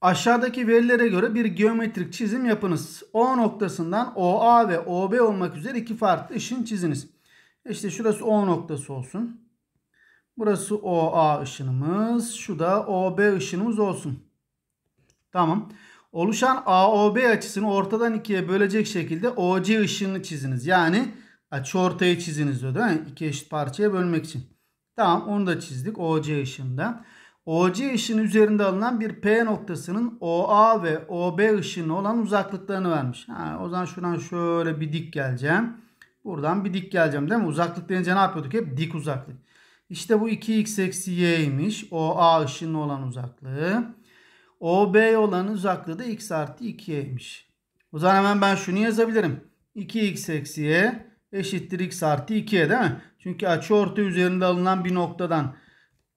Aşağıdaki verilere göre bir geometrik çizim yapınız. O noktasından OA ve OB olmak üzere iki farklı ışın çiziniz. İşte şurası O noktası olsun. Burası OA ışınımız. Şu da OB ışınımız olsun. Tamam. Oluşan AOB açısını ortadan ikiye bölecek şekilde OC ışını çiziniz. Yani açı ortaya çiziniz diyor değil mi? İki eşit parçaya bölmek için. Tamam onu da çizdik OC ışığında. OC ışını üzerinde alınan bir P noktasının OA ve OB ışını olan uzaklıklarını vermiş. Ha, o zaman şuradan şöyle bir dik geleceğim. Buradan bir dik geleceğim değil mi? Uzaklık deyince ne yapıyorduk? Hep dik uzaklık. İşte bu 2x eksi y'ymiş. OA ışının olan uzaklığı. OB olan uzaklığı da x artı 2y'ymiş. O zaman hemen ben şunu yazabilirim. 2x eksi y eşittir x artı 2'ye değil mi? Çünkü açı orta üzerinde alınan bir noktadan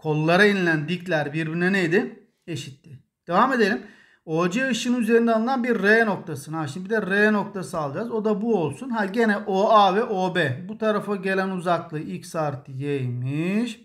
kollara inilen dikler birbirine neydi? Eşitti. Devam edelim. OC ışının üzerinde alınan bir R noktasını. Ha şimdi bir de R noktası alacağız. O da bu olsun. Ha gene OA ve OB. Bu tarafa gelen uzaklığı x artı y'ymiş.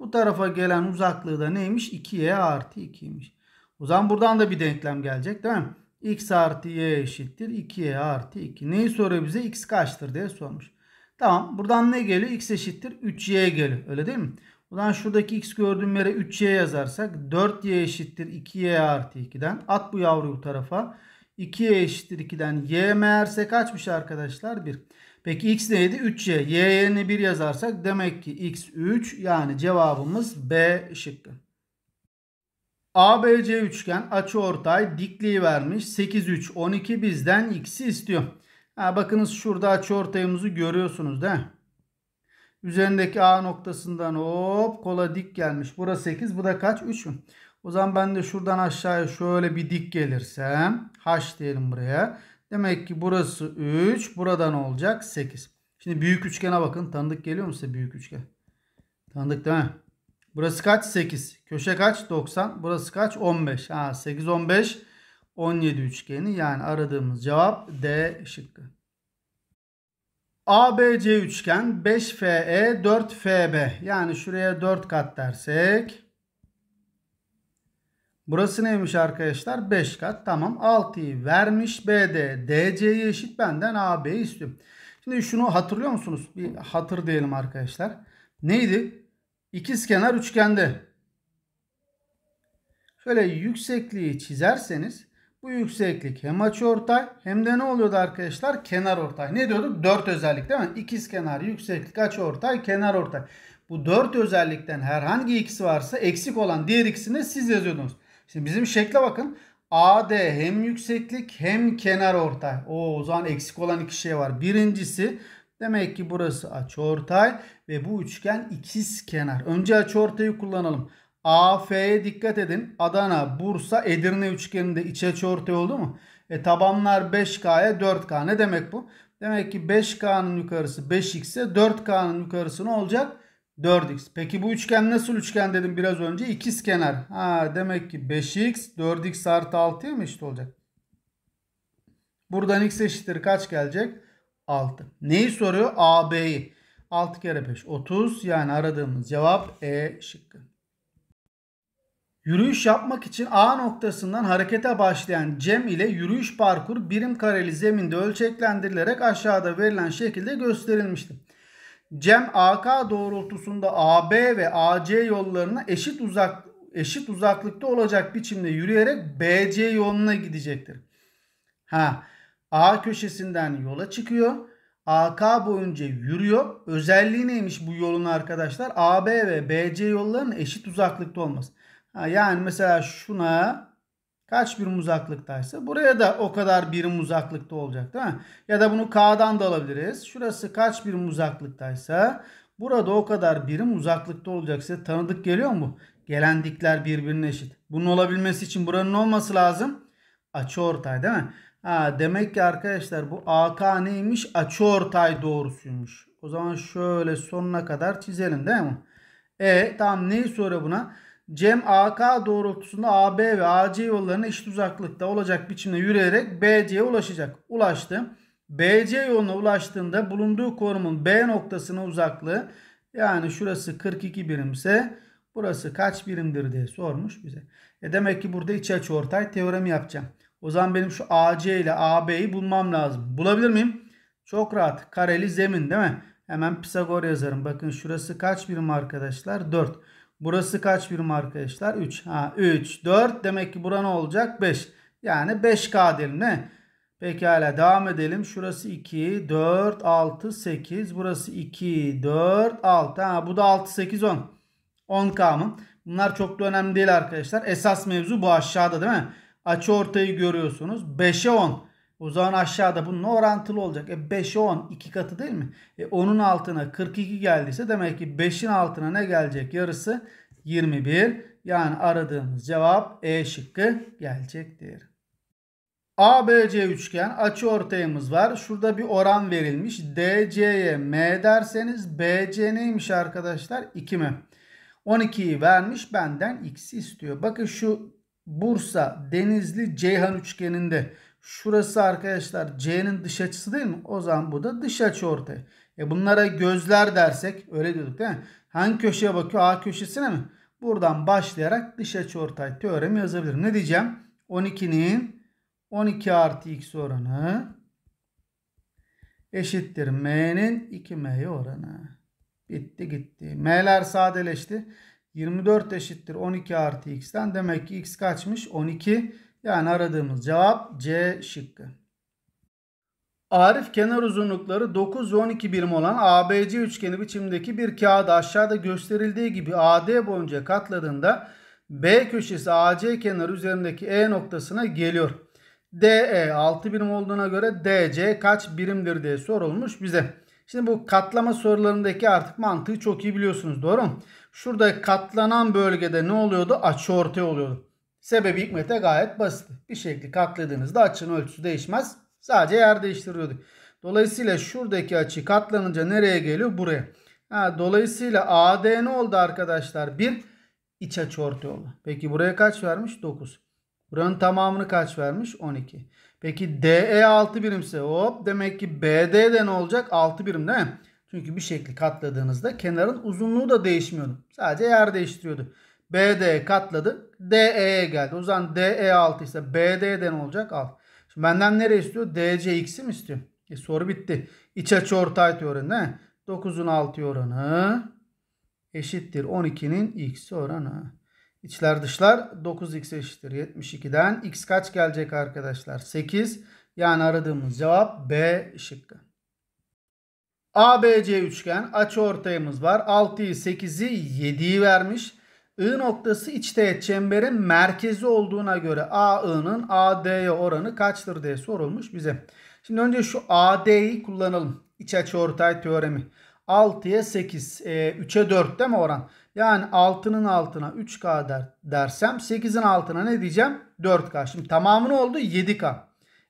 Bu tarafa gelen uzaklığı da neymiş? 2y artı 2'ymiş. O zaman buradan da bir denklem gelecek değil mi? x artı y eşittir 2y artı 2. Neyi soruyor bize? x kaçtır diye sormuş. Tamam buradan ne geliyor? x eşittir 3y geliyor. Öyle değil mi? Ulan şuradaki x gördüğüm yere 3y yazarsak 4y eşittir 2y artı 2'den. At bu yavruyu bu tarafa. 2y eşittir 2'den y meğerse kaçmış arkadaşlar? 1. Peki x neydi? 3y. y yerine 1 yazarsak demek ki x 3 yani cevabımız B şıkkı. ABC üçgen açı ortay dikliği vermiş. 8 3 12 bizden x'i istiyor. Ha, bakınız şurada ortayımızı görüyorsunuz değil mi? Üzerindeki A noktasından hop kola dik gelmiş. Burası 8 bu da kaç? 3 mü? O zaman ben de şuradan aşağıya şöyle bir dik gelirsem H diyelim buraya. Demek ki burası 3 buradan olacak 8. Şimdi büyük üçgene bakın. Tanıdık geliyor mu size büyük üçgen? Tanıdık değil mi? Burası kaç? 8. Köşe kaç? 90. Burası kaç? 15. Ha 8 15 17 üçgeni yani aradığımız cevap D şıkkı. ABC üçgen 5FE 4FB. Yani şuraya 4 kat dersek. Burası neymiş arkadaşlar? 5 kat. Tamam. 6'yı vermiş. BD DC'ye eşit benden AB istiyorum. Şimdi şunu hatırlıyor musunuz? Bir hatır diyelim arkadaşlar. Neydi? İkizkenar üçgende. Şöyle yüksekliği çizerseniz bu yükseklik hem açı ortay hem de ne oluyordu arkadaşlar? Kenar ortay. Ne diyorduk? Dört özellik değil mi? İkiz kenar, yükseklik, açı ortay, kenar ortay. Bu dört özellikten herhangi ikisi varsa eksik olan diğer ikisini siz yazıyordunuz. Şimdi bizim şekle bakın. AD hem yükseklik hem kenar ortay. Oo, o zaman eksik olan iki şey var. Birincisi demek ki burası açı ortay ve bu üçgen ikiz kenar. Önce açı ortayı kullanalım. AF'ye dikkat edin. Adana, Bursa, Edirne üçgeninde iç açı ortaya oldu mu? E tabanlar 5K'ya 4K. Ne demek bu? Demek ki 5K'nın yukarısı 5X'e 4K'nın yukarısı ne olacak? 4X. Peki bu üçgen nasıl üçgen dedim biraz önce? İkiz kenar. Ha, demek ki 5X 4X artı 6 mı eşit olacak? Buradan X eşittir kaç gelecek? 6. Neyi soruyor? AB'yi. 6 kere 5 30 yani aradığımız cevap E şıkkı. Yürüyüş yapmak için A noktasından harekete başlayan Cem ile yürüyüş parkur birim kareli zeminde ölçeklendirilerek aşağıda verilen şekilde gösterilmiştir. Cem AK doğrultusunda AB ve AC yollarına eşit uzak eşit uzaklıkta olacak biçimde yürüyerek BC yoluna gidecektir. Ha, A köşesinden yola çıkıyor. AK boyunca yürüyor. Özelliği neymiş bu yolun arkadaşlar? AB ve BC yollarının eşit uzaklıkta olması. Ha, yani mesela şuna kaç birim uzaklıktaysa buraya da o kadar birim uzaklıkta olacak değil mi? Ya da bunu K'dan da alabiliriz. Şurası kaç birim uzaklıktaysa burada o kadar birim uzaklıkta olacak. Size tanıdık geliyor mu? Gelendikler birbirine eşit. Bunun olabilmesi için buranın olması lazım. Açı ortay değil mi? Ha, demek ki arkadaşlar bu AK neymiş? Açı ortay doğrusuymuş. O zaman şöyle sonuna kadar çizelim değil mi? E tamam neyi soruyor buna? Cem AK doğrultusunda AB ve AC yollarını eşit uzaklıkta olacak biçimde yürüyerek BC'ye ulaşacak. Ulaştı. BC yoluna ulaştığında bulunduğu konumun B noktasına uzaklığı yani şurası 42 birimse burası kaç birimdir diye sormuş bize. E demek ki burada iç açı ortay teoremi yapacağım. O zaman benim şu AC ile AB'yi bulmam lazım. Bulabilir miyim? Çok rahat. Kareli zemin değil mi? Hemen Pisagor yazarım. Bakın şurası kaç birim arkadaşlar? 4. Burası kaç birim arkadaşlar? 3. Ha 3. 4. Demek ki bura ne olacak? 5. Yani 5K diyelim ne? Pekala devam edelim. Şurası 2, 4, 6, 8. Burası 2, 4, 6. Ha, bu da 6, 8, 10. 10K mı? Bunlar çok da önemli değil arkadaşlar. Esas mevzu bu aşağıda değil mi? Açı ortayı görüyorsunuz. 5'e 10. O zaman aşağıda bununla orantılı olacak. E 5 10 2 katı değil mi? E 10'un altına 42 geldiyse demek ki 5'in altına ne gelecek? Yarısı 21. Yani aradığımız cevap E şıkkı gelecektir. ABC üçgen açı ortayımız var. Şurada bir oran verilmiş. DC'ye M derseniz BC neymiş arkadaşlar? 2 mi? 12'yi vermiş benden X'i istiyor. Bakın şu Bursa Denizli Ceyhan üçgeninde Şurası arkadaşlar C'nin dış açısı değil mi? O zaman bu da dış açı ortaya. E bunlara gözler dersek öyle diyorduk değil mi? Hangi köşeye bakıyor? A köşesine mi? Buradan başlayarak dış açı ortay teoremi yazabilirim. Ne diyeceğim? 12'nin 12 artı x oranı eşittir m'nin 2 m oranı. Bitti gitti. M'ler sadeleşti. 24 eşittir 12 artı x'ten. Demek ki x kaçmış? 12. Yani aradığımız cevap C şıkkı. Arif kenar uzunlukları 9 ve 12 birim olan ABC üçgeni biçimdeki bir kağıdı aşağıda gösterildiği gibi AD boyunca katladığında B köşesi AC kenarı üzerindeki E noktasına geliyor. DE 6 birim olduğuna göre DC kaç birimdir diye sorulmuş bize. Şimdi bu katlama sorularındaki artık mantığı çok iyi biliyorsunuz doğru mu? Şurada katlanan bölgede ne oluyordu? Açı ortaya oluyordu. Sebebi hikmete gayet basit. Bir şekli katladığınızda açının ölçüsü değişmez. Sadece yer değiştiriyorduk. Dolayısıyla şuradaki açı katlanınca nereye geliyor? Buraya. Ha, dolayısıyla AD ne oldu arkadaşlar? Bir iç açı ortaya oldu. Peki buraya kaç vermiş? 9. Buranın tamamını kaç vermiş? 12. Peki DE 6 birimse hop demek ki BD'de ne olacak? 6 birim değil mi? Çünkü bir şekli katladığınızda kenarın uzunluğu da değişmiyordu. Sadece yer değiştiriyordu. BD katladı, DE'ye geldi. O zaman DE 6 ise BD'den olacak Al. Şimdi benden nereye istiyor? DCX'i mi istiyor? E, soru bitti. İç açı ortay teoremi 9'un 6 oranı eşittir 12'nin x oranı. İçler dışlar 9x eşittir 72'den. x kaç gelecek arkadaşlar? 8. Yani aradığımız cevap B şıkkı. ABC üçgen açı ortayımız var. 6'yı 8'i 7'yi vermiş. I noktası iç teğet çemberin merkezi olduğuna göre AI'nin AD'ye oranı kaçtır diye sorulmuş bize. Şimdi önce şu AD'yi kullanalım. İç açı ortay teoremi. 6'ya 8, 3'e 4 değil mi oran? Yani 6'nın altına 3K der, dersem 8'in altına ne diyeceğim? 4K. Şimdi tamamı ne oldu? 7K.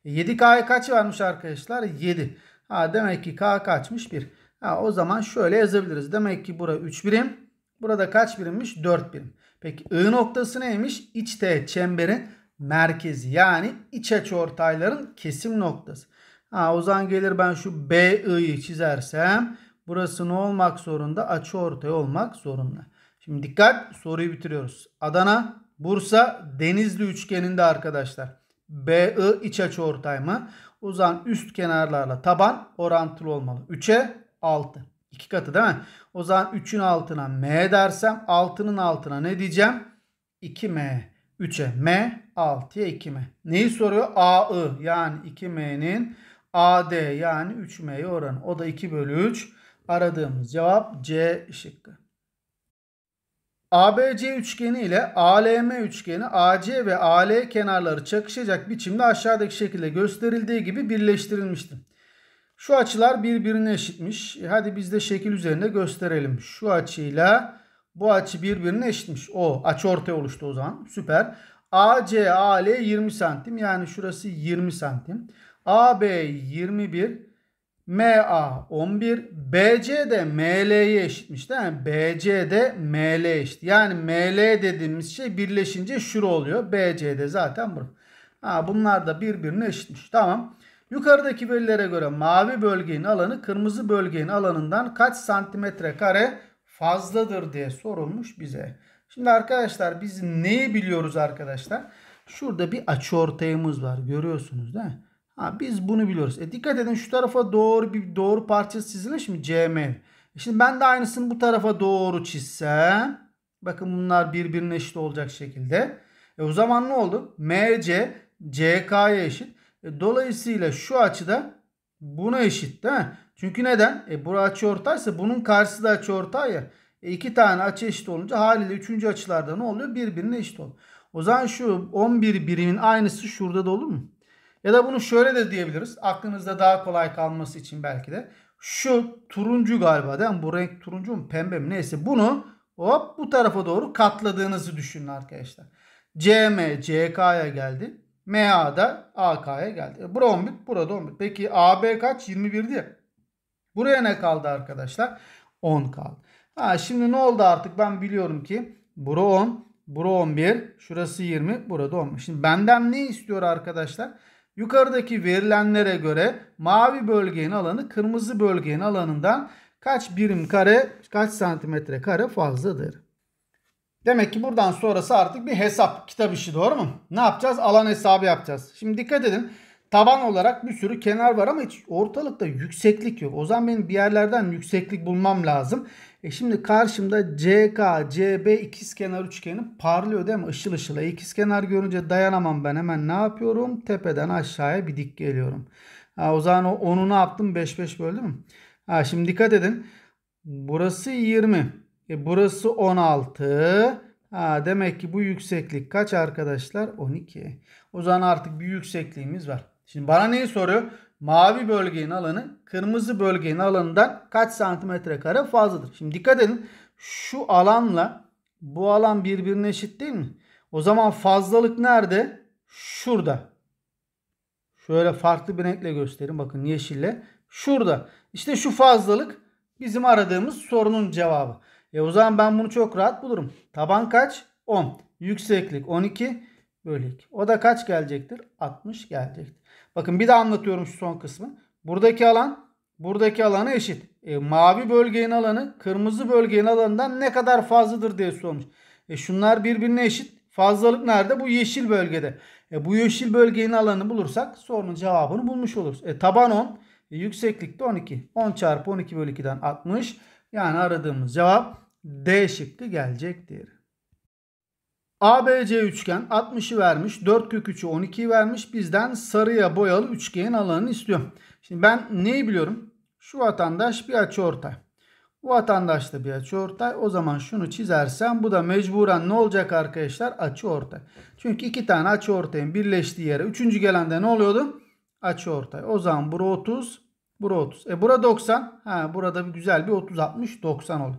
7K'ya e, kaç varmış arkadaşlar? 7. Ha, demek ki K kaçmış? 1. Ha, o zaman şöyle yazabiliriz. Demek ki bura 3 birim. Burada kaç birimmiş? 4 birim. Peki I noktası neymiş? İçte çemberin merkezi. Yani iç açı ortayların kesim noktası. Ha, o zaman gelir ben şu BI'yi çizersem burası ne olmak zorunda? Açı ortay olmak zorunda. Şimdi dikkat soruyu bitiriyoruz. Adana, Bursa, Denizli üçgeninde arkadaşlar. BI iç açı ortay mı? O zaman üst kenarlarla taban orantılı olmalı. 3'e 6. 2 katı değil mi? O zaman 3'ün altına m dersem 6'nın altına ne diyeceğim? 2m. 3'e m 6'ya 2m. Neyi soruyor? AI yani 2m'nin AD yani 3m'ye oranı. O da 2 bölü 3. Aradığımız cevap C şıkkı. ABC üçgeni ile ALM üçgeni AC ve AL kenarları çakışacak biçimde aşağıdaki şekilde gösterildiği gibi birleştirilmiştir. Şu açılar birbirine eşitmiş. E, hadi biz de şekil üzerinde gösterelim. Şu açıyla bu açı birbirine eşitmiş. O açı ortaya oluştu o zaman. Süper. AC AL 20 santim. Yani şurası 20 santim. AB 21. MA 11. BC de ML'ye eşitmiş değil mi? BC de ML eşit. Yani ML dediğimiz şey birleşince şura oluyor. BC de zaten burada. Ha, bunlar da birbirine eşitmiş. Tamam. Yukarıdaki verilere göre mavi bölgenin alanı kırmızı bölgenin alanından kaç santimetre kare fazladır diye sorulmuş bize. Şimdi arkadaşlar biz neyi biliyoruz arkadaşlar? Şurada bir açı ortayımız var. Görüyorsunuz değil mi? Ha, biz bunu biliyoruz. E, dikkat edin şu tarafa doğru bir doğru parçası çizilmiş mi? CM. E, şimdi ben de aynısını bu tarafa doğru çizsem. Bakın bunlar birbirine eşit olacak şekilde. E o zaman ne oldu? MC CK'ya eşit. E, dolayısıyla şu açıda buna eşit değil mi? Çünkü neden? E, bura açı ortaysa bunun karşısı da açı ortay ya. E, iki tane açı eşit olunca haliyle üçüncü açılarda ne oluyor? Birbirine eşit oluyor. O zaman şu 11 birimin aynısı şurada da olur mu? Ya da bunu şöyle de diyebiliriz. Aklınızda daha kolay kalması için belki de. Şu turuncu galiba değil mi? Bu renk turuncu mu pembe mi neyse. Bunu hop bu tarafa doğru katladığınızı düşünün arkadaşlar. CM CK'ya geldi. MA da AK'ya geldi. E, bura 11, burada 11. Peki AB kaç? 21'di. Buraya ne kaldı arkadaşlar? 10 kaldı. Ha, şimdi ne oldu artık ben biliyorum ki bura 10, bura 11, şurası 20, burada 10. Şimdi benden ne istiyor arkadaşlar? Yukarıdaki verilenlere göre mavi bölgenin alanı kırmızı bölgenin alanından kaç birim kare, kaç santimetre kare fazladır? Demek ki buradan sonrası artık bir hesap kitap işi doğru mu? Ne yapacağız? Alan hesabı yapacağız. Şimdi dikkat edin. Taban olarak bir sürü kenar var ama hiç ortalıkta yükseklik yok. O zaman benim bir yerlerden yükseklik bulmam lazım. E şimdi karşımda CK, CB ikizkenar üçgeni parlıyor değil mi? Işıl ışıl. E görünce dayanamam ben. Hemen ne yapıyorum? Tepeden aşağıya bir dik geliyorum. Ha, o zaman o 10'u ne yaptım? 5-5 böldüm mü? Ha, şimdi dikkat edin. Burası 20. E burası 16. Ha, demek ki bu yükseklik kaç arkadaşlar? 12. O zaman artık bir yüksekliğimiz var. Şimdi bana neyi soruyor? Mavi bölgenin alanı kırmızı bölgenin alanından kaç santimetre kare fazladır? Şimdi dikkat edin. Şu alanla bu alan birbirine eşit değil mi? O zaman fazlalık nerede? Şurada. Şöyle farklı bir renkle göstereyim. Bakın yeşille. Şurada. İşte şu fazlalık bizim aradığımız sorunun cevabı. E o zaman ben bunu çok rahat bulurum. Taban kaç? 10. Yükseklik 12 bölü 2. O da kaç gelecektir? 60 gelecektir. Bakın bir de anlatıyorum şu son kısmı. Buradaki alan buradaki alana eşit. E, mavi bölgenin alanı kırmızı bölgenin alanından ne kadar fazladır diye sormuş. E, şunlar birbirine eşit. Fazlalık nerede? Bu yeşil bölgede. E, bu yeşil bölgenin alanı bulursak sorunun cevabını bulmuş oluruz. E, taban 10. E, de 12. 10 çarpı 12 bölü 2'den 60. Yani aradığımız cevap D şıkkı gelecektir. ABC üçgen 60'ı vermiş. 4 kök 3'ü 12'yi vermiş. Bizden sarıya boyalı üçgenin alanını istiyor. Şimdi ben neyi biliyorum? Şu vatandaş bir açı ortay. Bu vatandaş da bir açı ortay. O zaman şunu çizersem bu da mecburen ne olacak arkadaşlar? Açı ortay. Çünkü iki tane açı ortayın birleştiği yere. Üçüncü gelende ne oluyordu? Açı ortay. O zaman bura 30. Bura 30. E bura 90. Ha, burada güzel bir 30, 60, 90 oldu.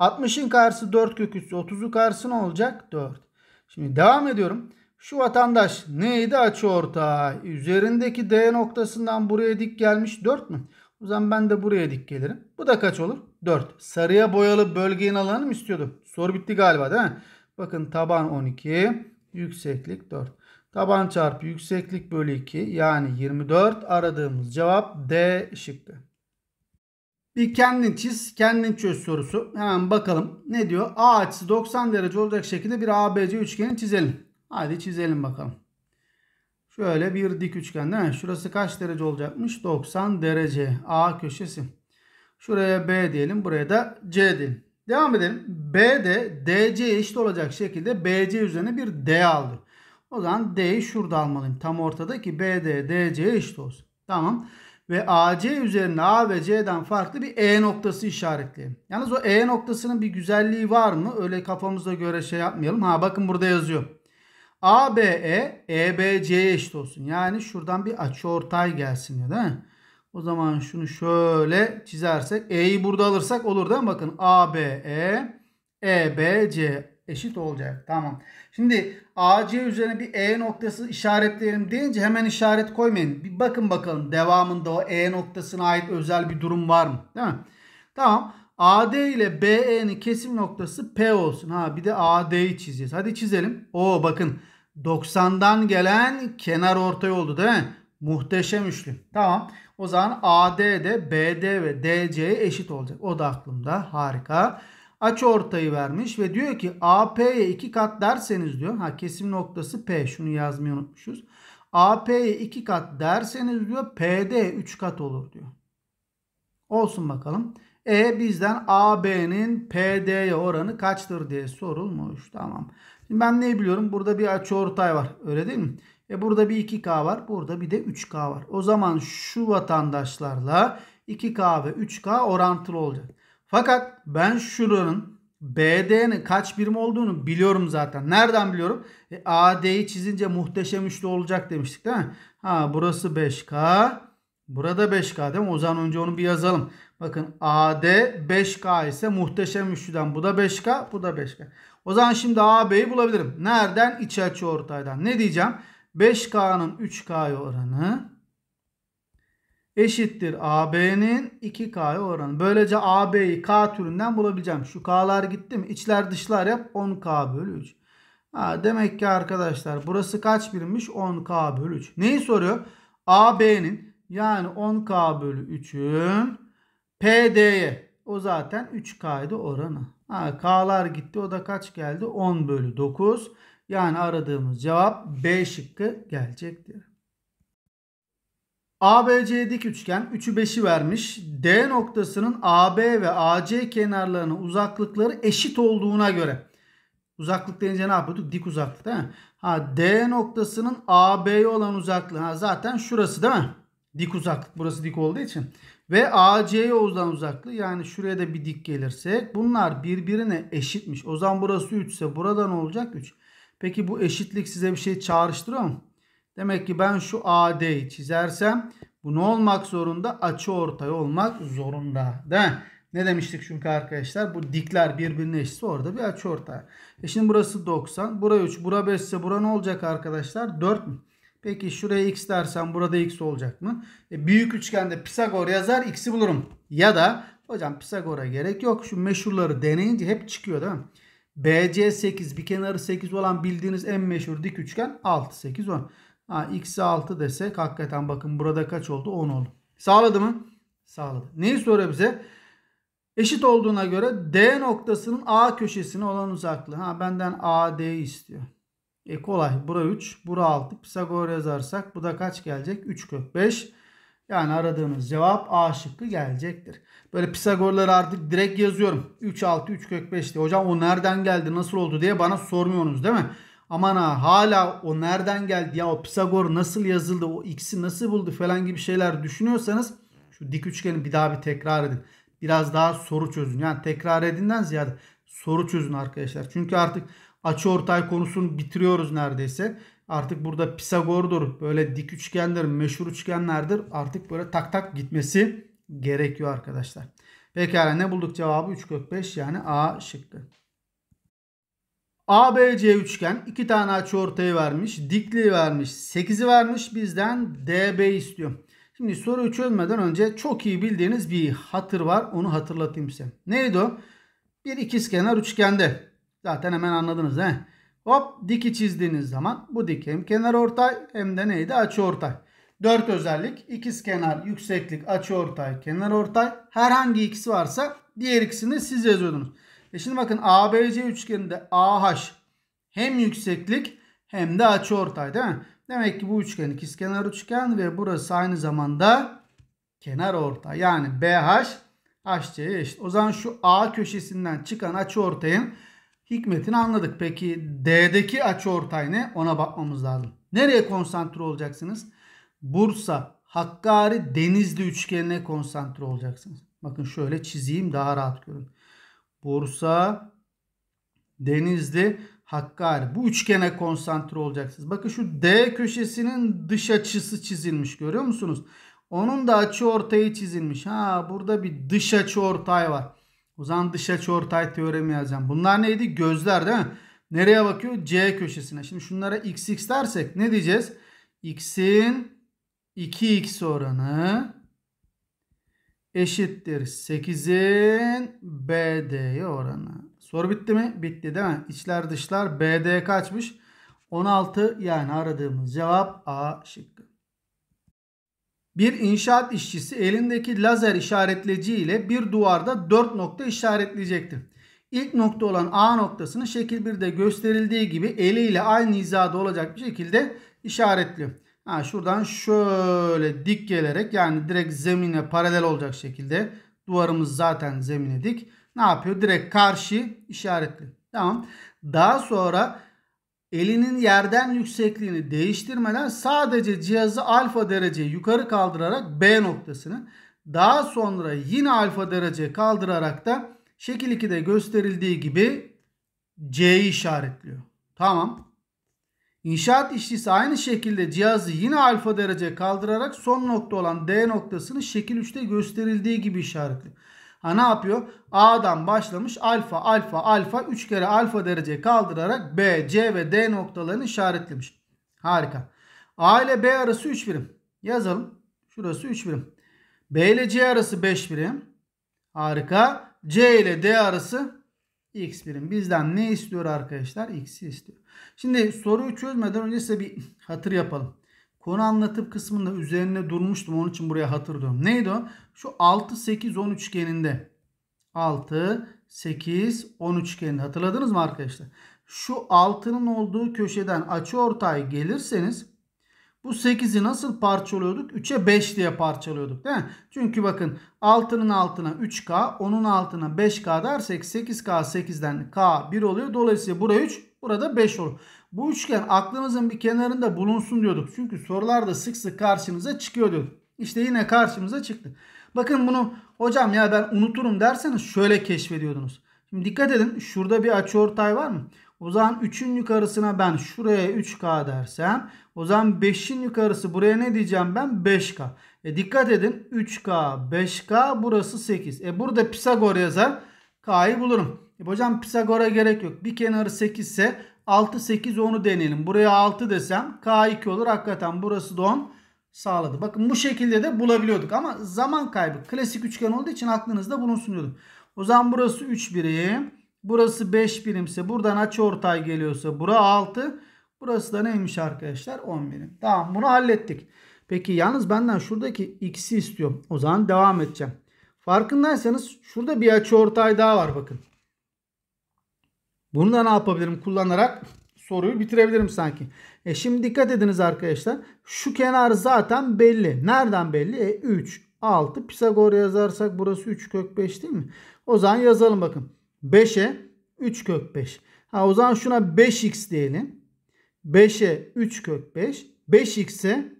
60'ın karşısı 4 kök 30'u karşısı ne olacak? 4. Şimdi devam ediyorum. Şu vatandaş neydi açı ortağı? Üzerindeki D noktasından buraya dik gelmiş 4 mü? O zaman ben de buraya dik gelirim. Bu da kaç olur? 4. Sarıya boyalı bölgenin alanı mı istiyordu? Soru bitti galiba değil mi? Bakın taban 12, yükseklik 4. Taban çarpı yükseklik bölü 2 yani 24 aradığımız cevap D şıkkı. Bir kendin çiz, kendin çöz sorusu. Hemen bakalım. Ne diyor? A açısı 90 derece olacak şekilde bir ABC üçgeni çizelim. Hadi çizelim bakalım. Şöyle bir dik üçgen değil mi? Şurası kaç derece olacakmış? 90 derece. A köşesi. Şuraya B diyelim. Buraya da C diyelim. Devam edelim. B de DC eşit olacak şekilde BC üzerine bir D aldı. O zaman D'yi şurada almalıyım. Tam ortada ki BD DC eşit olsun. Tamam ve AC üzerine A ve C'den farklı bir E noktası işaretleyelim. Yalnız o E noktasının bir güzelliği var mı? Öyle kafamızda göre şey yapmayalım. Ha bakın burada yazıyor. ABE EBC'ye eşit olsun. Yani şuradan bir açı ortay gelsin ya değil mi? O zaman şunu şöyle çizersek E'yi burada alırsak olur değil mi? Bakın ABE EBC eşit olacak. Tamam. Şimdi AC üzerine bir E noktası işaretleyelim deyince hemen işaret koymayın. Bir bakın bakalım devamında o E noktasına ait özel bir durum var mı? Değil mi? Tamam. AD ile BE'nin kesim noktası P olsun. Ha bir de AD'yi çizeceğiz. Hadi çizelim. o bakın 90'dan gelen kenar ortay oldu değil mi? Muhteşem üçlü. Tamam. O zaman AD de BD ve DC'ye eşit olacak. O da aklımda. Harika açı ortayı vermiş ve diyor ki AP'ye 2 kat derseniz diyor. Ha kesim noktası P şunu yazmayı unutmuşuz. AP'ye 2 kat derseniz diyor PD 3 kat olur diyor. Olsun bakalım. E bizden AB'nin PD'ye oranı kaçtır diye sorulmuş. Tamam. Şimdi ben neyi biliyorum? Burada bir açı ortay var. Öyle değil mi? E burada bir 2K var. Burada bir de 3K var. O zaman şu vatandaşlarla 2K ve 3K orantılı olacak. Fakat ben şuranın BD'nin kaç birim olduğunu biliyorum zaten. Nereden biliyorum? E, AD'yi çizince muhteşem üçlü olacak demiştik değil mi? Ha burası 5K. Burada 5K değil mi? O zaman önce onu bir yazalım. Bakın AD 5K ise muhteşem üçlüden. Bu da 5K, bu da 5K. O zaman şimdi AB'yi bulabilirim. Nereden? İç açı ortaydan. Ne diyeceğim? 5K'nın 3K oranı eşittir AB'nin 2 k oranı. Böylece AB'yi K türünden bulabileceğim. Şu K'lar gitti mi? İçler dışlar yap 10K bölü 3. Ha, demek ki arkadaşlar burası kaç birimmiş? 10K bölü 3. Neyi soruyor? AB'nin yani 10K bölü 3'ün PD'ye o zaten 3K'ydı oranı. Ha, K'lar gitti o da kaç geldi? 10 bölü 9. Yani aradığımız cevap B şıkkı gelecektir. ABC dik üçgen 3'ü 5'i vermiş. D noktasının AB ve AC kenarlarının uzaklıkları eşit olduğuna göre. Uzaklık deyince ne yapıyorduk? Dik uzaklık değil mi? Ha, D noktasının AB'ye olan uzaklığı. Ha, zaten şurası değil mi? Dik uzaklık. Burası dik olduğu için. Ve AC'ye olan uzaklığı. Yani şuraya da bir dik gelirsek. Bunlar birbirine eşitmiş. O zaman burası 3 ise burada ne olacak? 3. Peki bu eşitlik size bir şey çağrıştırıyor mu? Demek ki ben şu AD'yi çizersem bu ne olmak zorunda? Açı ortay olmak zorunda. Değil mi? Ne demiştik çünkü arkadaşlar? Bu dikler birbirine eşitse orada bir açı ortay. E şimdi burası 90. Bura 3. Bura 5 ise bura ne olacak arkadaşlar? 4 mi? Peki şuraya x dersen burada x olacak mı? E, büyük üçgende Pisagor yazar x'i bulurum. Ya da hocam Pisagor'a gerek yok. Şu meşhurları deneyince hep çıkıyor değil mi? BC 8 bir kenarı 8 olan bildiğiniz en meşhur dik üçgen 6 8 10. Ha, x'e 6 desek hakikaten bakın burada kaç oldu? 10 oldu. Sağladı mı? Sağladı. Neyi soruyor bize? Eşit olduğuna göre D noktasının A köşesine olan uzaklığı. Ha benden AD istiyor. E kolay. Bura 3, bura 6. Pisagor yazarsak bu da kaç gelecek? 3 kök 5. Yani aradığımız cevap A şıkkı gelecektir. Böyle Pisagorları artık direkt yazıyorum. 3 6 3 kök 5 diye. Hocam o nereden geldi nasıl oldu diye bana sormuyorsunuz değil mi? aman ha hala o nereden geldi ya o Pisagor nasıl yazıldı o x'i nasıl buldu falan gibi şeyler düşünüyorsanız şu dik üçgeni bir daha bir tekrar edin. Biraz daha soru çözün. Yani tekrar edinden ziyade soru çözün arkadaşlar. Çünkü artık açı ortay konusunu bitiriyoruz neredeyse. Artık burada Pisagor'dur. Böyle dik üçgendir, meşhur üçgenlerdir. Artık böyle tak tak gitmesi gerekiyor arkadaşlar. Pekala ne bulduk cevabı 3 kök 5 yani A şıkkı. ABC üçgen iki tane açı ortayı vermiş. Dikliği vermiş. 8'i vermiş. Bizden DB istiyor. Şimdi soruyu çözmeden önce çok iyi bildiğiniz bir hatır var. Onu hatırlatayım size. Neydi o? Bir ikizkenar üçgende. Zaten hemen anladınız he. Hop diki çizdiğiniz zaman bu dik hem kenar ortay hem de neydi açı ortay. Dört özellik ikizkenar, yükseklik, açı ortay, kenar ortay. Herhangi ikisi varsa diğer ikisini siz yazıyordunuz. E şimdi bakın ABC üçgeninde AH hem yükseklik hem de açı ortay değil mi? Demek ki bu üçgen ikizkenar üçgen ve burası aynı zamanda kenar orta. Yani BH HC'ye eşit. O zaman şu A köşesinden çıkan açı ortayın hikmetini anladık. Peki D'deki açı ortay ne? Ona bakmamız lazım. Nereye konsantre olacaksınız? Bursa, Hakkari, Denizli üçgenine konsantre olacaksınız. Bakın şöyle çizeyim daha rahat görün. Bursa, Denizli, Hakkari. Bu üçgene konsantre olacaksınız. Bakın şu D köşesinin dış açısı çizilmiş görüyor musunuz? Onun da açı ortayı çizilmiş. Ha burada bir dış açı ortay var. O zaman dış açı ortay teoremi yazacağım. Bunlar neydi? Gözler değil mi? Nereye bakıyor? C köşesine. Şimdi şunlara x x dersek ne diyeceğiz? x'in 2x oranı eşittir 8'in BD'ye oranı. Soru bitti mi? Bitti değil mi? İçler dışlar BD kaçmış? 16 yani aradığımız cevap A şıkkı. Bir inşaat işçisi elindeki lazer işaretleci ile bir duvarda 4 nokta işaretleyecektir. İlk nokta olan A noktasını şekil 1'de gösterildiği gibi eliyle aynı hizada olacak bir şekilde işaretliyor. Ha, şuradan şöyle dik gelerek yani direkt zemine paralel olacak şekilde duvarımız zaten zemine dik. Ne yapıyor? Direkt karşı işaretli. Tamam. Daha sonra elinin yerden yüksekliğini değiştirmeden sadece cihazı alfa derece yukarı kaldırarak B noktasını daha sonra yine alfa derece kaldırarak da şekil 2'de gösterildiği gibi C'yi işaretliyor. Tamam. İnşaat işçisi aynı şekilde cihazı yine alfa derece kaldırarak son nokta olan D noktasını şekil 3'te gösterildiği gibi işaretliyor. Ha ne yapıyor? A'dan başlamış alfa alfa alfa 3 kere alfa derece kaldırarak B, C ve D noktalarını işaretlemiş. Harika. A ile B arası 3 birim. Yazalım. Şurası 3 birim. B ile C arası 5 birim. Harika. C ile D arası X birim. Bizden ne istiyor arkadaşlar? X'i istiyor. Şimdi soruyu çözmeden önce size bir hatır yapalım. Konu anlatıp kısmında üzerine durmuştum. Onun için buraya hatır Neydi o? Şu 6, 8, 10 üçgeninde. 6, 8, 10 üçgeninde. Hatırladınız mı arkadaşlar? Şu 6'nın olduğu köşeden açı ortay gelirseniz bu 8'i nasıl parçalıyorduk? 3'e 5 diye parçalıyorduk değil mi? Çünkü bakın 6'nın altına 3K, 10'un altına 5K dersek 8K 8'den K 1 oluyor. Dolayısıyla buraya 3, burada 5 olur. Bu üçgen aklınızın bir kenarında bulunsun diyorduk. Çünkü sorularda sık sık karşımıza çıkıyor diyorduk. İşte yine karşımıza çıktı. Bakın bunu hocam ya ben unuturum derseniz şöyle keşfediyordunuz. Şimdi dikkat edin şurada bir açıortay var mı? O zaman 3'ün yukarısına ben şuraya 3K dersem o zaman 5'in yukarısı buraya ne diyeceğim ben? 5K. E dikkat edin 3K 5K burası 8. E burada Pisagor yazar K'yı bulurum. E hocam Pisagor'a gerek yok. Bir kenarı 8 ise 6 8 10'u deneyelim. Buraya 6 desem K2 olur. Hakikaten burası da 10 sağladı. Bakın bu şekilde de bulabiliyorduk ama zaman kaybı. Klasik üçgen olduğu için aklınızda bulunsun diyordum. O zaman burası 3 birim. Burası 5 birimse buradan açı ortay geliyorsa bura 6. Burası da neymiş arkadaşlar? 10 birim. Tamam bunu hallettik. Peki yalnız benden şuradaki x'i istiyorum. O zaman devam edeceğim. Farkındaysanız şurada bir açı ortay daha var bakın. Bunu da ne yapabilirim kullanarak soruyu bitirebilirim sanki. E şimdi dikkat ediniz arkadaşlar. Şu kenar zaten belli. Nereden belli? E 3, 6. Pisagor yazarsak burası 3 kök 5 değil mi? O zaman yazalım bakın. 5'e 3 kök 5. Ha, o zaman şuna 5x diyelim. 5'e 3 kök 5. 5x'e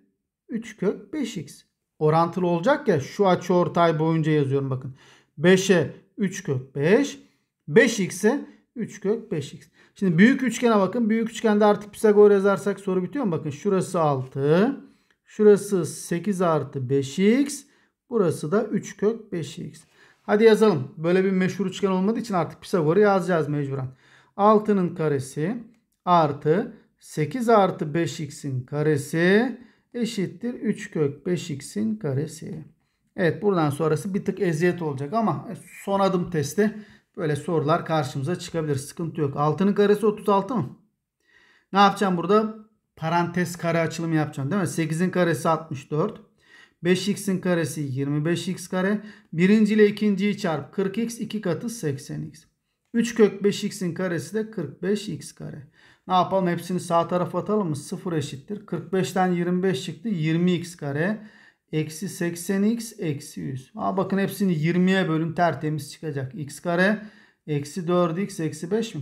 3 kök 5x. Orantılı olacak ya şu açı ortay boyunca yazıyorum bakın. 5'e 3 kök 5. 5x'e 3 kök 5x. Şimdi büyük üçgene bakın. Büyük üçgende artık Pisagor yazarsak soru bitiyor mu? Bakın şurası 6. Şurası 8 artı 5x. Burası da 3 kök 5x. Hadi yazalım. Böyle bir meşhur üçgen olmadığı için artık Pisagor'u yazacağız mecburen. 6'nın karesi artı 8 artı 5x'in karesi eşittir 3 kök 5x'in karesi. Evet buradan sonrası bir tık eziyet olacak ama son adım testi böyle sorular karşımıza çıkabilir. Sıkıntı yok. 6'nın karesi 36 mı? Ne yapacağım burada? Parantez kare açılımı yapacağım değil mi? 8'in karesi 64. 5x'in karesi 25x kare. Birinci ile ikinciyi çarp 40x. 2 katı 80x. 3 kök 5x'in karesi de 45x kare. Ne yapalım? Hepsini sağ tarafa atalım mı? 0 eşittir. 45'ten 25 çıktı. 20x kare. Eksi 80x eksi 100. Aa, bakın hepsini 20'ye bölün tertemiz çıkacak. x kare eksi 4x eksi 5 mi?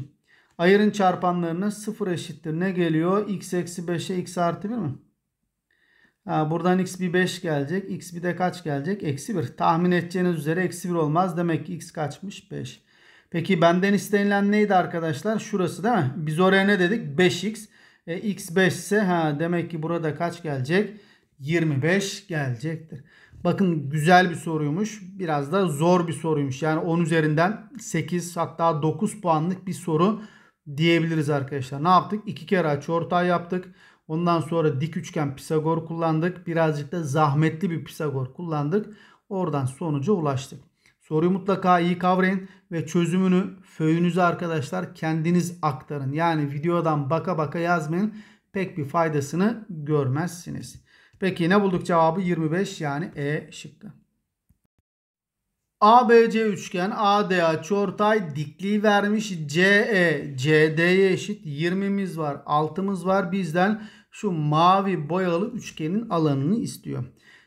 Ayırın çarpanlarını 0 eşittir. Ne geliyor? x eksi 5'e x artı 1 mi? Buradan x bir 5 gelecek. x bir de kaç gelecek? Eksi 1. Tahmin edeceğiniz üzere eksi 1 olmaz. Demek ki x kaçmış? 5. Peki benden istenilen neydi arkadaşlar? Şurası değil mi? Biz oraya ne dedik? 5x. E, x 5 ise ha, demek ki burada kaç gelecek? 25 gelecektir. Bakın güzel bir soruymuş. Biraz da zor bir soruymuş. Yani 10 üzerinden 8 hatta 9 puanlık bir soru diyebiliriz arkadaşlar. Ne yaptık? 2 kere açı ortay yaptık. Ondan sonra dik üçgen Pisagor kullandık. Birazcık da zahmetli bir Pisagor kullandık. Oradan sonuca ulaştık. Soruyu mutlaka iyi kavrayın ve çözümünü föyünüze arkadaşlar kendiniz aktarın. Yani videodan baka baka yazmayın. Pek bir faydasını görmezsiniz. Peki ne bulduk cevabı 25 yani E şıkkı. ABC üçgen ADA çortay dikliği vermiş. CE CD'ye eşit 20'miz var. 6'mız var. Bizden şu mavi boyalı üçgenin alanını istiyor.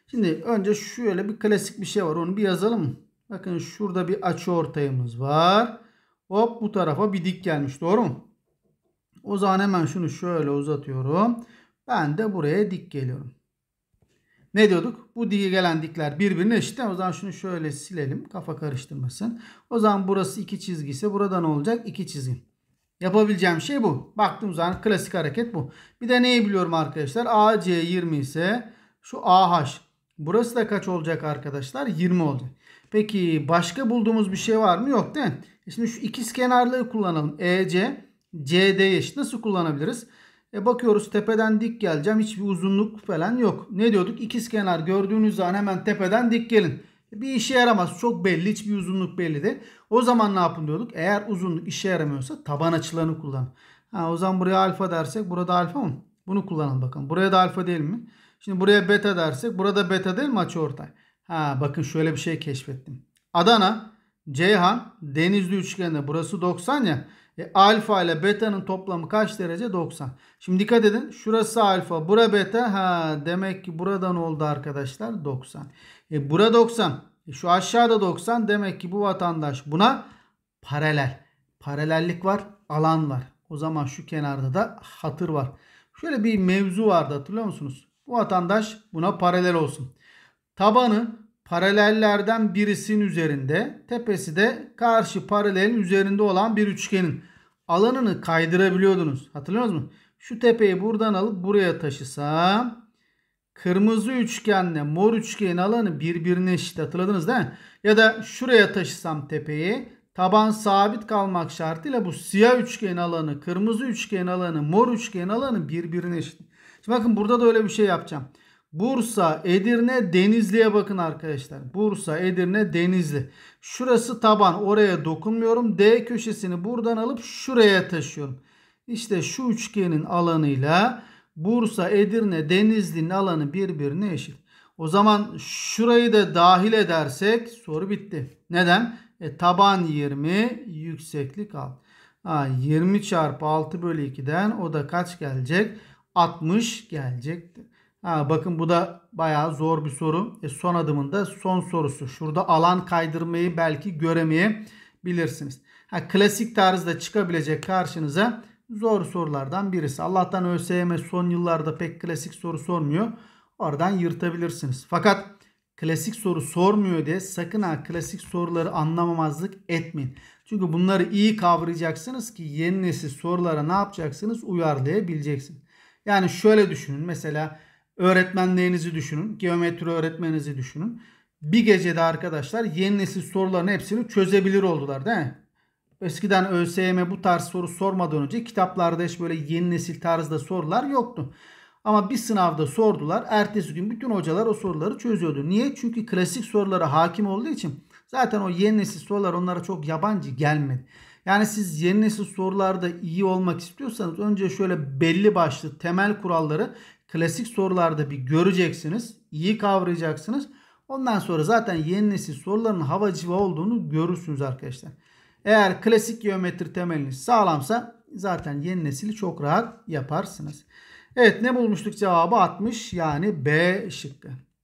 Şimdi önce şöyle bir klasik bir şey var. Onu bir yazalım. Bakın şurada bir açıortayımız var. Hop bu tarafa bir dik gelmiş. Doğru mu? O zaman hemen şunu şöyle uzatıyorum. Ben de buraya dik geliyorum. Ne diyorduk? Bu diye gelen dikler birbirine eşit. O zaman şunu şöyle silelim. Kafa karıştırmasın. O zaman burası iki çizgi ise burada ne olacak? İki çizgi. Yapabileceğim şey bu. Baktığım zaman klasik hareket bu. Bir de neyi biliyorum arkadaşlar? AC 20 ise şu AH. Burası da kaç olacak arkadaşlar? 20 olacak. Peki başka bulduğumuz bir şey var mı? Yok değil mi? E şimdi şu ikiz kenarlığı kullanalım. EC, CD eşit. Nasıl kullanabiliriz? E bakıyoruz tepeden dik geleceğim. Hiçbir uzunluk falan yok. Ne diyorduk? İkiz kenar gördüğünüz zaman hemen tepeden dik gelin. E, bir işe yaramaz. Çok belli. Hiçbir uzunluk belli de. O zaman ne yapın diyorduk? Eğer uzunluk işe yaramıyorsa taban açılarını kullan. Ha, o zaman buraya alfa dersek burada alfa mı? Bunu kullanalım bakalım. Buraya da alfa değil mi? Şimdi buraya beta dersek burada beta değil mi açıortay? Ha bakın şöyle bir şey keşfettim. Adana, Ceyhan, Denizli üçgeninde burası 90 ya. E, alfa ile beta'nın toplamı kaç derece? 90. Şimdi dikkat edin. Şurası alfa, bura beta. Ha, demek ki buradan oldu arkadaşlar 90. E, bura 90. E, şu aşağıda 90. Demek ki bu vatandaş buna paralel. Paralellik var, alan var. O zaman şu kenarda da hatır var. Şöyle bir mevzu vardı hatırlıyor musunuz? Bu vatandaş buna paralel olsun. Tabanı paralellerden birisinin üzerinde tepesi de karşı paralelin üzerinde olan bir üçgenin alanını kaydırabiliyordunuz. Hatırlıyor musunuz? Şu tepeyi buradan alıp buraya taşısam kırmızı üçgenle mor üçgenin alanı birbirine eşit. Hatırladınız değil mi? Ya da şuraya taşısam tepeyi taban sabit kalmak şartıyla bu siyah üçgenin alanı, kırmızı üçgenin alanı, mor üçgenin alanı birbirine eşit. Şimdi bakın burada da öyle bir şey yapacağım. Bursa, Edirne, Denizli'ye bakın arkadaşlar. Bursa, Edirne, Denizli. Şurası taban. Oraya dokunmuyorum. D köşesini buradan alıp şuraya taşıyorum. İşte şu üçgenin alanıyla Bursa, Edirne, Denizli'nin alanı birbirine eşit. O zaman şurayı da dahil edersek soru bitti. Neden? E, taban 20, yükseklik 6. Ha, 20 çarpı 6 bölü 2'den o da kaç gelecek? 60 gelecektir. Ha, bakın bu da bayağı zor bir soru. E, son adımında son sorusu. Şurada alan kaydırmayı belki göremeyebilirsiniz. Ha, klasik tarzda çıkabilecek karşınıza zor sorulardan birisi. Allah'tan ÖSYM son yıllarda pek klasik soru sormuyor. Oradan yırtabilirsiniz. Fakat klasik soru sormuyor diye sakın ha klasik soruları anlamamazlık etmeyin. Çünkü bunları iyi kavrayacaksınız ki yeni nesil sorulara ne yapacaksınız uyarlayabileceksiniz. Yani şöyle düşünün mesela Öğretmenliğinizi düşünün. Geometri öğretmeninizi düşünün. Bir gecede arkadaşlar yeni nesil soruların hepsini çözebilir oldular değil mi? Eskiden ÖSYM bu tarz soru sormadan önce kitaplarda hiç böyle yeni nesil tarzda sorular yoktu. Ama bir sınavda sordular. Ertesi gün bütün hocalar o soruları çözüyordu. Niye? Çünkü klasik sorulara hakim olduğu için zaten o yeni nesil sorular onlara çok yabancı gelmedi. Yani siz yeni nesil sorularda iyi olmak istiyorsanız önce şöyle belli başlı temel kuralları klasik sorularda bir göreceksiniz. iyi kavrayacaksınız. Ondan sonra zaten yeni nesil soruların hava civa olduğunu görürsünüz arkadaşlar. Eğer klasik geometri temeliniz sağlamsa zaten yeni nesili çok rahat yaparsınız. Evet ne bulmuştuk cevabı 60 yani B şıkkı.